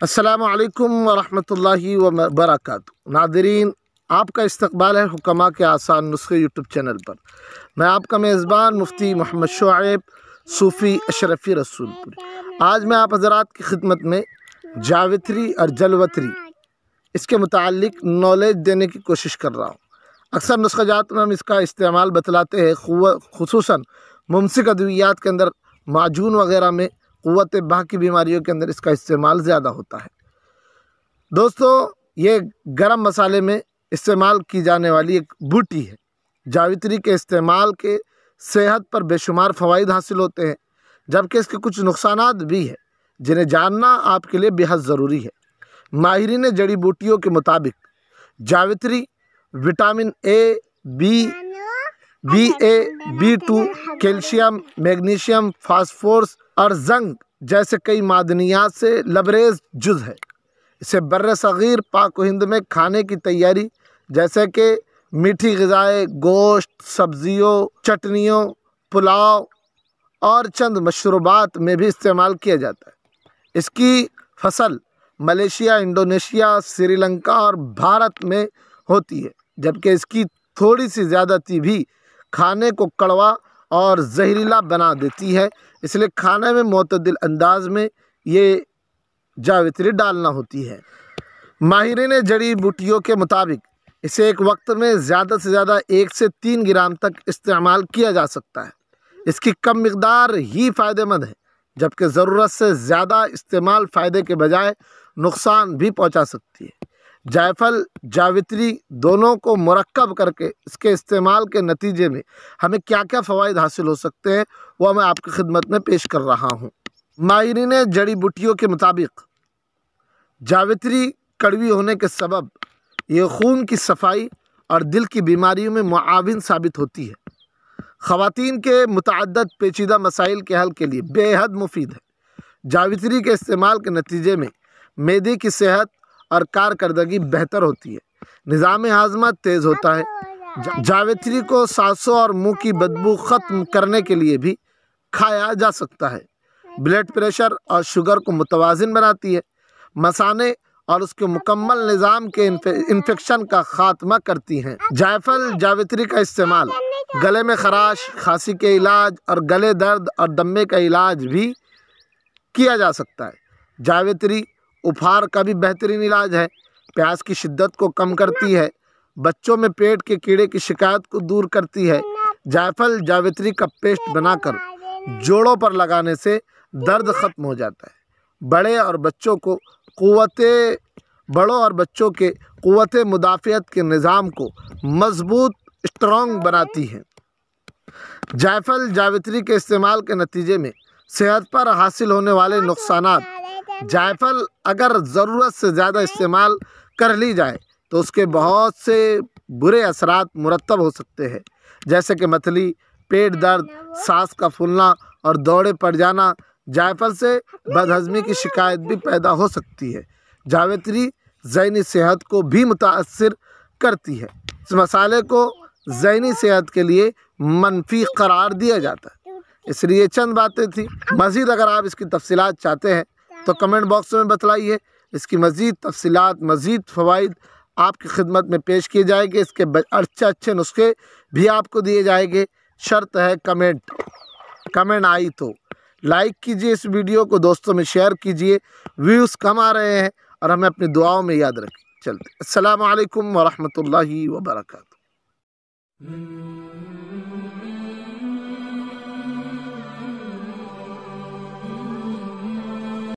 السلام علیکم ورحمۃ اللہ وبرکاتہ ناظرین آپ کا استقبال ہے حکمہ کے آسان نسخے یوٹیوب چینل پر میں آپ کا میزبان مفتی محمد شعیب صوفی اشرفی رسول آج میں آپ حضرات کی خدمت میں جاوتری اور جلوتری اس کے متعلق نالج دینے کی کوشش کر رہا ہوں اکثر نسخہ جات میں ہم اس کا استعمال بتلاتے ہیں خصوصاً ممسک ادویات کے اندر معجون وغیرہ میں قوت باقی بیماریوں کے اندر اس کا استعمال زیادہ ہوتا ہے دوستو یہ گرم مسالے میں استعمال کی جانے والی ایک بوٹی ہے جاویتری کے استعمال کے صحت پر بے شمار فوائد حاصل ہوتے ہیں جبکہ اس کے کچھ نقصانات بھی ہیں جنہیں جاننا آپ کے لیے بہت ضروری ہے ماہرین جڑی بوٹیوں کے مطابق جاویتری vitamin A B B A B two calcium magnesium phosphorus اور زنگ جیسے کئی معدنیات سے لبریز جز ہے اسے بر صغیر پاک و ہند میں کھانے کی تیاری جیسے کہ میٹھی غذائے گوشت سبزیوں چٹنیوں پلاؤ اور چند مشروبات میں بھی استعمال کیا جاتا ہے اس کی فصل ملیشیا انڈونیشیا سری لنکا اور بھارت میں ہوتی ہے جبکہ اس کی تھوڑی سی زیادتی بھی کھانے کو کڑوا اور زہریلا بنا دیتی ہے اس لیے کھانے میں معتدل انداز میں یہ جاویتری ڈالنا ہوتی ہے ماہرین جڑی بوٹیوں کے مطابق اسے ایک وقت میں زیادہ سے زیادہ ایک سے تین گرام تک استعمال کیا جا سکتا ہے اس کی کم مقدار ہی فائدہ مند ہے جبکہ ضرورت سے زیادہ استعمال فائدے کے بجائے نقصان بھی پہنچا سکتی ہے جائفل جاوتری دونوں کو مرکب کر کے اس کے استعمال کے نتیجے میں ہمیں کیا کیا فوائد حاصل ہو سکتے ہیں وہ میں آپ کی خدمت میں پیش کر رہا ہوں ماہرین جڑی بوٹیوں کے مطابق جاوتری کڑوی ہونے کے سبب یہ خون کی صفائی اور دل کی بیماریوں میں معاون ثابت ہوتی ہے خواتین کے متعدد پیچیدہ مسائل کے حل کے لیے بے حد مفید ہے جاوتری کے استعمال کے نتیجے میں میدے کی صحت اور کارکردگی بہتر ہوتی ہے نظام ہاضمہ تیز ہوتا ہے جاویتری کو سانسوں اور منہ کی بدبو ختم کرنے کے لیے بھی کھایا جا سکتا ہے بلڈ پریشر اور شوگر کو متوازن بناتی ہے مسانے اور اس کے مکمل نظام کے انفیکشن کا خاتمہ کرتی ہیں جائفل جاویتری کا استعمال گلے میں خراش کھانسی کے علاج اور گلے درد اور دمے کا علاج بھی کیا جا سکتا ہے جاویتری اپھار کا بھی بہترین علاج ہے پیاس کی شدت کو کم کرتی ہے بچوں میں پیٹ کے کیڑے کی شکایت کو دور کرتی ہے جائفل جاویتری کا پیسٹ بنا کر جوڑوں پر لگانے سے درد ختم ہو جاتا ہے بڑے اور بچوں کو قوت بڑوں اور بچوں کے قوت مدافعت کے نظام کو مضبوط اسٹرانگ بناتی ہے جائفل جاویتری کے استعمال کے نتیجے میں صحت پر حاصل ہونے والے نقصانات جائفل اگر ضرورت سے زیادہ ہاں۔ استعمال کر لی جائے تو اس کے بہت سے برے اثرات مرتب ہو سکتے ہیں جیسے کہ متھلی پیٹ درد سانس کا پھولنا اور دوڑے پڑ جانا جائفل سے بدہضمی کی شکایت بھی ہاں۔ پیدا ہو سکتی ہے جاویتری ذہنی صحت کو بھی متاثر کرتی ہے اس مسالے کو ذہنی صحت کے لیے منفی قرار دیا جاتا ہے اس لیے چند باتیں تھیں مزید اگر آپ اس کی تفصیلات چاہتے ہیں تو کمنٹ باکس میں بتلائیے اس کی مزید تفصیلات مزید فوائد آپ کی خدمت میں پیش کیے جائیں گے اس کے اچھے اچھے نسخے بھی آپ کو دیے جائیں گے شرط ہے کمنٹ کمنٹ آئی تو لائک کیجئے اس ویڈیو کو دوستوں میں شیئر کیجئے ویوز کم آ رہے ہیں اور ہمیں اپنی دعاؤں میں یاد رکھیں چلتے السلام علیکم ورحمۃ اللہ وبرکاتہ